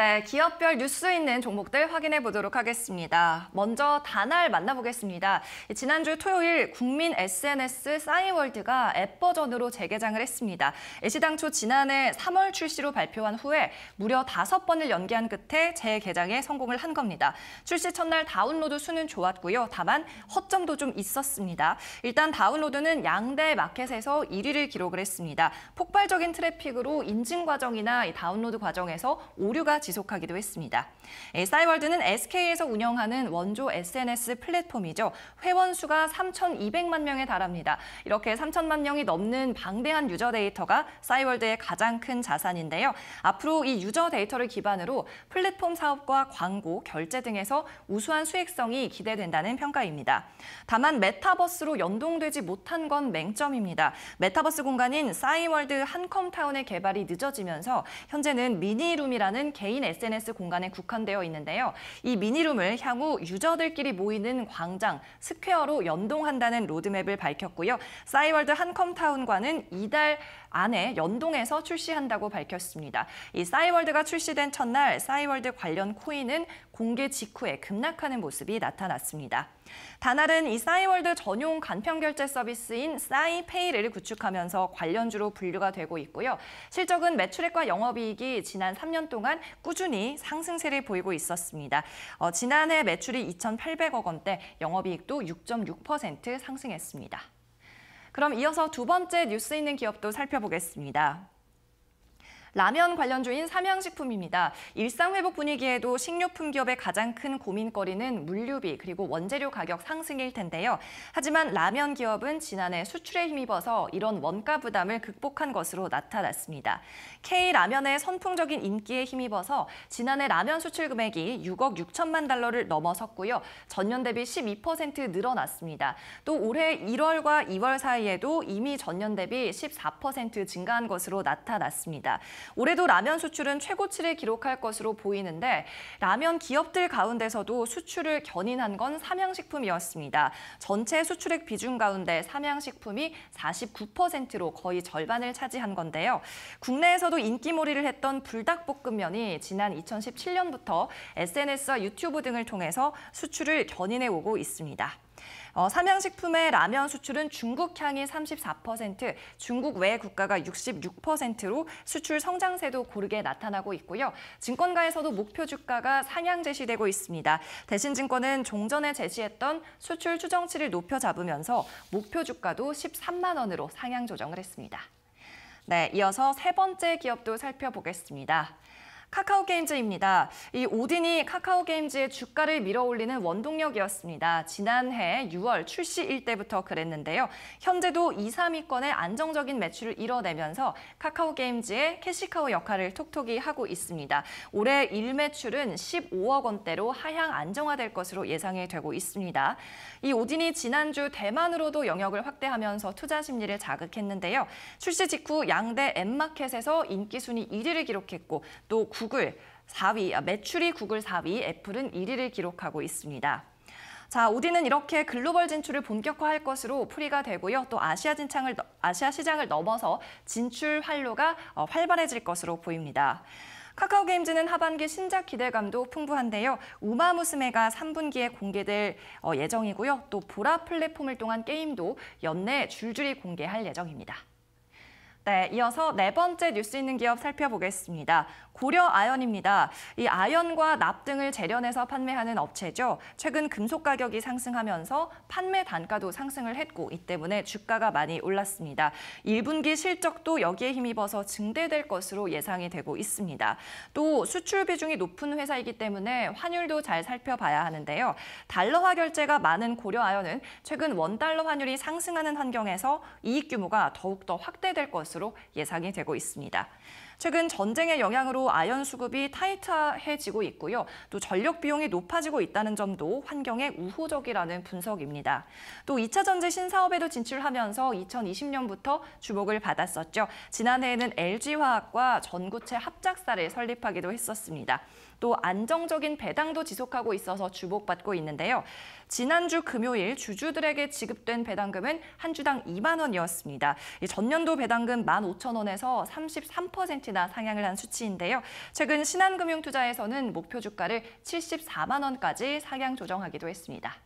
네, 기업별 뉴스 있는 종목들 확인해 보도록 하겠습니다. 먼저 단알 만나보겠습니다. 지난주 토요일 국민 SNS 싸이월드가 앱 버전으로 재개장을 했습니다. 시당초 지난해 3월 출시로 발표한 후에 무려 5번을 연기한 끝에 재개장에 성공을 한 겁니다. 출시 첫날 다운로드 수는 좋았고요. 다만 허점도 좀 있었습니다. 일단 다운로드는 양대 마켓에서 1위를 기록을 했습니다. 폭발적인 트래픽으로 인증 과정이나 다운로드 과정에서 오류가 지 지속하기도 했습니다. 싸이월드는 예, SK에서 운영하는 원조 SNS 플랫폼이죠. 회원 수가 3,200만 명에 달합니다. 이렇게 3천만 명이 넘는 방대한 유저 데이터가 싸이월드의 가장 큰 자산인데요. 앞으로 이 유저 데이터를 기반으로 플랫폼 사업과 광고, 결제 등에서 우수한 수익성이 기대된다는 평가입니다. 다만 메타버스로 연동되지 못한 건 맹점입니다. 메타버스 공간인 싸이월드 한컴타운의 개발이 늦어지면서 현재는 미니룸이라는 개인 개인 SNS 공간에 국한되어 있는데요. 이 미니룸을 향후 유저들끼리 모이는 광장, 스퀘어로 연동한다는 로드맵을 밝혔고요. 싸이월드 한컴타운과는 이달 안에 연동해서 출시한다고 밝혔습니다. 이 싸이월드가 출시된 첫날 싸이월드 관련 코인은 공개 직후에 급락하는 모습이 나타났습니다. 다날은 이 싸이월드 전용 간편 결제 서비스인 싸이페이를 구축하면서 관련주로 분류가 되고 있고요. 실적은 매출액과 영업이익이 지난 3년 동안 꾸준히 상승세를 보이고 있었습니다. 어, 지난해 매출이 2,800억 원대, 영업이익도 6.6% 상승했습니다. 그럼 이어서 두 번째 뉴스 있는 기업도 살펴보겠습니다. 라면 관련주인 삼양식품입니다. 일상회복 분위기에도 식료품 기업의 가장 큰 고민거리는 물류비 그리고 원재료 가격 상승일 텐데요. 하지만 라면 기업은 지난해 수출에 힘입어서 이런 원가 부담을 극복한 것으로 나타났습니다. K라면의 선풍적인 인기에 힘입어서 지난해 라면 수출 금액이 6억 6천만 달러를 넘어섰고요. 전년 대비 12% 늘어났습니다. 또 올해 1월과 2월 사이에도 이미 전년 대비 14% 증가한 것으로 나타났습니다. 올해도 라면 수출은 최고치를 기록할 것으로 보이는데 라면 기업들 가운데서도 수출을 견인한 건 삼양식품이었습니다. 전체 수출액 비중 가운데 삼양식품이 49%로 거의 절반을 차지한 건데요. 국내에서도 인기몰이를 했던 불닭볶음면이 지난 2017년부터 SNS와 유튜브 등을 통해서 수출을 견인해 오고 있습니다. 어, 삼양식품의 라면 수출은 중국향이 34%, 중국 외 국가가 66%로 수출 성장세도 고르게 나타나고 있고요. 증권가에서도 목표 주가가 상향 제시되고 있습니다. 대신증권은 종전에 제시했던 수출 추정치를 높여 잡으면서 목표 주가도 13만 원으로 상향 조정을 했습니다. 네, 이어서 세 번째 기업도 살펴보겠습니다. 카카오게임즈입니다. 이 오딘이 카카오게임즈의 주가를 밀어올리는 원동력이었습니다. 지난해 6월 출시일 때부터 그랬는데요. 현재도 2, 3위권의 안정적인 매출을 이뤄내면서 카카오게임즈의 캐시카우 역할을 톡톡이 하고 있습니다. 올해 일매출은 15억 원대로 하향 안정화될 것으로 예상이 되고 있습니다. 이 오딘이 지난주 대만으로도 영역을 확대하면서 투자 심리를 자극했는데요. 출시 직후 양대 앱마켓에서 인기순위 1위를 기록했고 또 구글 4위, 아, 매출이 구글 4위, 애플은 1위를 기록하고 있습니다. 자, 우디는 이렇게 글로벌 진출을 본격화할 것으로 풀이가 되고요. 또 아시아 진창을 아시아 시장을 넘어서 진출 활로가 어, 활발해질 것으로 보입니다. 카카오 게임즈는 하반기 신작 기대감도 풍부한데요. 우마 무스메가 3분기에 공개될 어, 예정이고요. 또 보라 플랫폼을 통한 게임도 연내 줄줄이 공개할 예정입니다. 네, 이어서 네 번째 뉴스 있는 기업 살펴보겠습니다. 고려 아연입니다. 이 아연과 납 등을 재련해서 판매하는 업체죠. 최근 금속 가격이 상승하면서 판매 단가도 상승을 했고 이 때문에 주가가 많이 올랐습니다. 1분기 실적도 여기에 힘입어서 증대될 것으로 예상이 되고 있습니다. 또 수출 비중이 높은 회사이기 때문에 환율도 잘 살펴봐야 하는데요. 달러화 결제가 많은 고려 아연은 최근 원달러 환율이 상승하는 환경에서 이익 규모가 더욱더 확대될 것으로 것으로 예상이 되고 있습니다. 최근 전쟁의 영향으로 아연 수급이 타이트해지고 있고요. 또 전력 비용이 높아지고 있다는 점도 환경에 우호적이라는 분석입니다. 또 2차 전지 신사업에도 진출하면서 2020년부터 주목을 받았었죠. 지난해에는 LG화학과 전구체 합작사를 설립하기도 했었습니다. 또 안정적인 배당도 지속하고 있어서 주목받고 있는데요. 지난주 금요일 주주들에게 지급된 배당금은 한 주당 2만 원이었습니다. 전년도 배당금 15,000원에서 33%나 상향을 한 수치인데요. 최근 신한금융투자에서는 목표 주가를 74만 원까지 상향 조정하기도 했습니다.